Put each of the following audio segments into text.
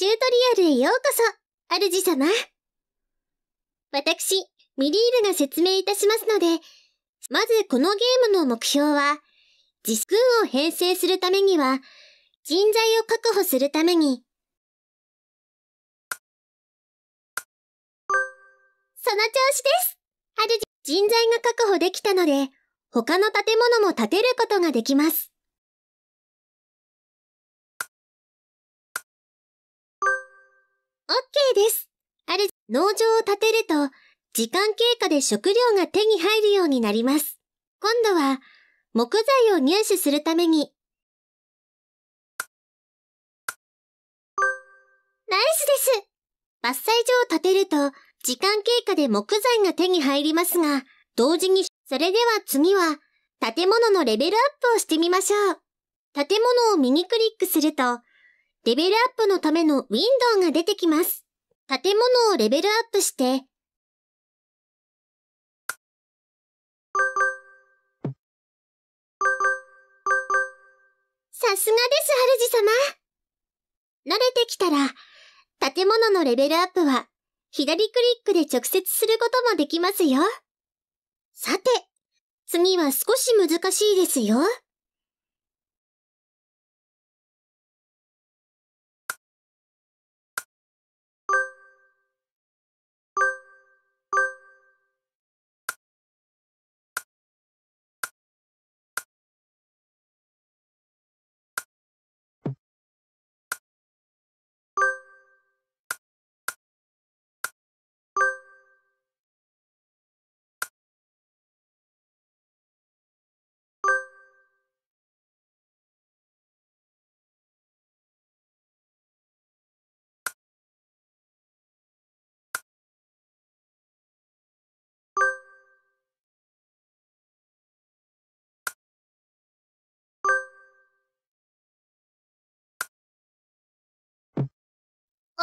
チュートリアルへようこそ、主様。私、ミリールが説明いたしますので、まずこのゲームの目標は、自軍を編成するためには、人材を確保するために、その調子です。ある人材が確保できたので、他の建物も建てることができます。OK です。あれ、農場を建てると、時間経過で食料が手に入るようになります。今度は、木材を入手するために。ナイスです伐採所を建てると、時間経過で木材が手に入りますが、同時に、それでは次は、建物のレベルアップをしてみましょう。建物を右クリックすると、レベルアップのためのウィンドウが出てきます。建物をレベルアップして、さすがです、主様。慣れてきたら、建物のレベルアップは、左クリックで直接することもできますよ。さて、次は少し難しいですよ。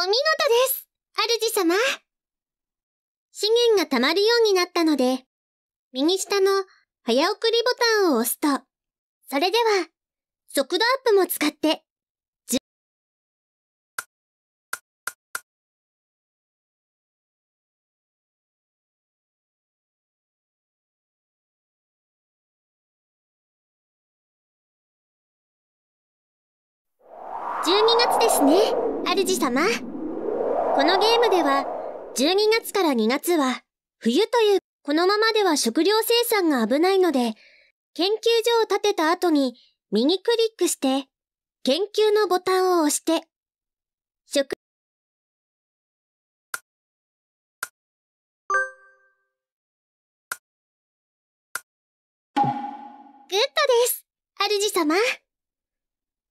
お見事です主様資源が溜まるようになったので、右下の早送りボタンを押すと、それでは、速度アップも使って、12月ですね、主様。このゲームでは、12月から2月は、冬というこのままでは食料生産が危ないので、研究所を建てた後に右クリックして、研究のボタンを押して、食、グッドです、主様。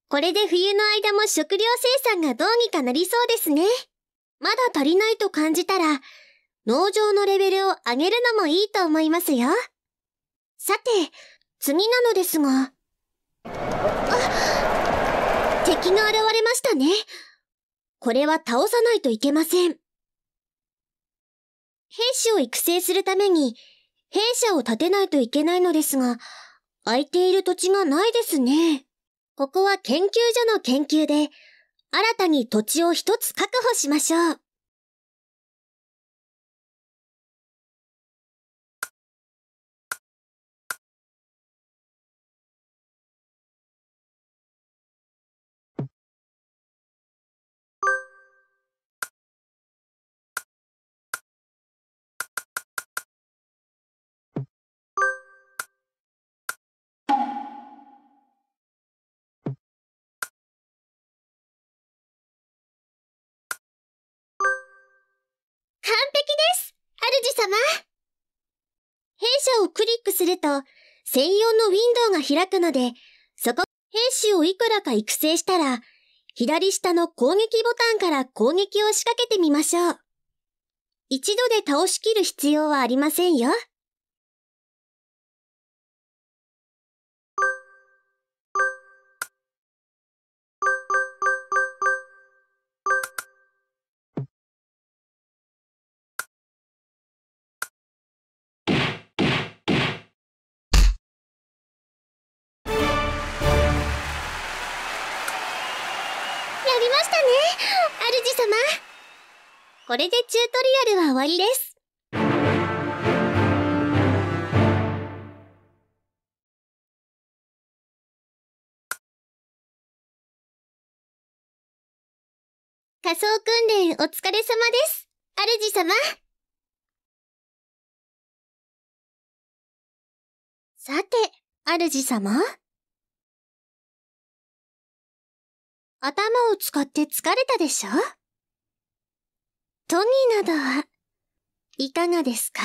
これで冬の間も食料生産がどうにかなりそうですね。まだ足りないと感じたら、農場のレベルを上げるのもいいと思いますよ。さて、次なのですが。あ敵が現れましたね。これは倒さないといけません。兵士を育成するために、兵舎を建てないといけないのですが、空いている土地がないですね。ここは研究所の研究で、新たに土地を一つ確保しましょう。をクリックすると、専用のウィンドウが開くので、そこ、兵士をいくらか育成したら、左下の攻撃ボタンから攻撃を仕掛けてみましょう。一度で倒しきる必要はありませんよ。りましたね主様これでチュートリアルは終わりです仮想訓練お疲れ様です主様さて、主様頭を使って疲れたでしょトニーなどはいかがですか